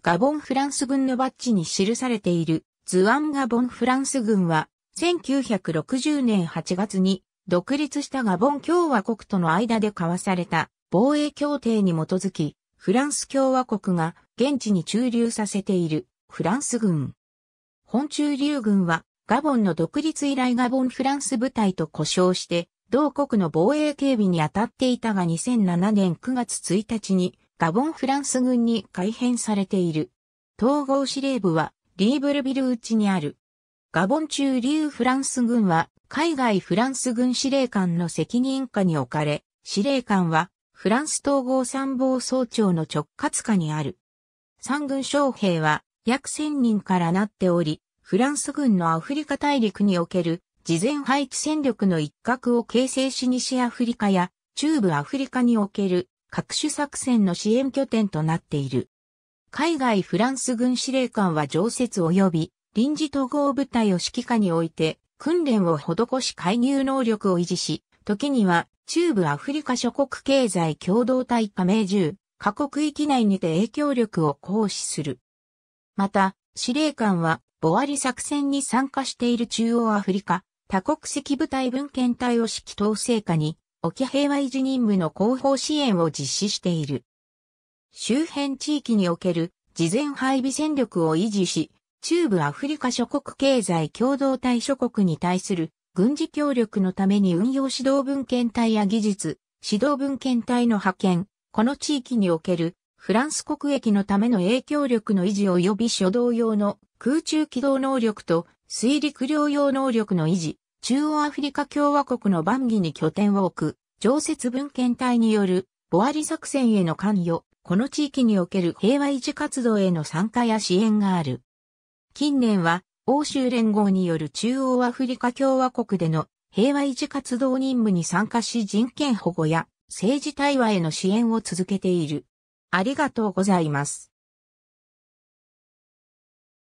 ガボンフランス軍のバッジに記されているズアン・ガボンフランス軍は1960年8月に独立したガボン共和国との間で交わされた防衛協定に基づきフランス共和国が現地に駐留させているフランス軍。本駐留軍はガボンの独立以来ガボンフランス部隊と呼称して同国の防衛警備に当たっていたが2007年9月1日にガボンフランス軍に改編されている。統合司令部はリーブルビル内にある。ガボン中流フランス軍は海外フランス軍司令官の責任下に置かれ、司令官はフランス統合参謀総長の直轄下にある。三軍将兵は約千人からなっており、フランス軍のアフリカ大陸における事前配置戦力の一角を形成し西アフリカや中部アフリカにおける各種作戦の支援拠点となっている。海外フランス軍司令官は常設及び臨時統合部隊を指揮下において訓練を施し介入能力を維持し、時には中部アフリカ諸国経済共同体加盟中、各国域内にて影響力を行使する。また、司令官はボアリ作戦に参加している中央アフリカ多国籍部隊文献隊を指揮統制下に沖平和維持任務の広報支援を実施している。周辺地域における事前配備戦力を維持し、中部アフリカ諸国経済共同体諸国に対する軍事協力のために運用指導文献隊や技術、指導文献隊の派遣、この地域におけるフランス国益のための影響力の維持及び初動用の空中機動能力と水陸両用能力の維持、中央アフリカ共和国のバンギに拠点を置く、常設文献隊による、ボアリ作戦への関与、この地域における平和維持活動への参加や支援がある。近年は、欧州連合による中央アフリカ共和国での平和維持活動任務に参加し人権保護や政治対話への支援を続けている。ありがとうございます。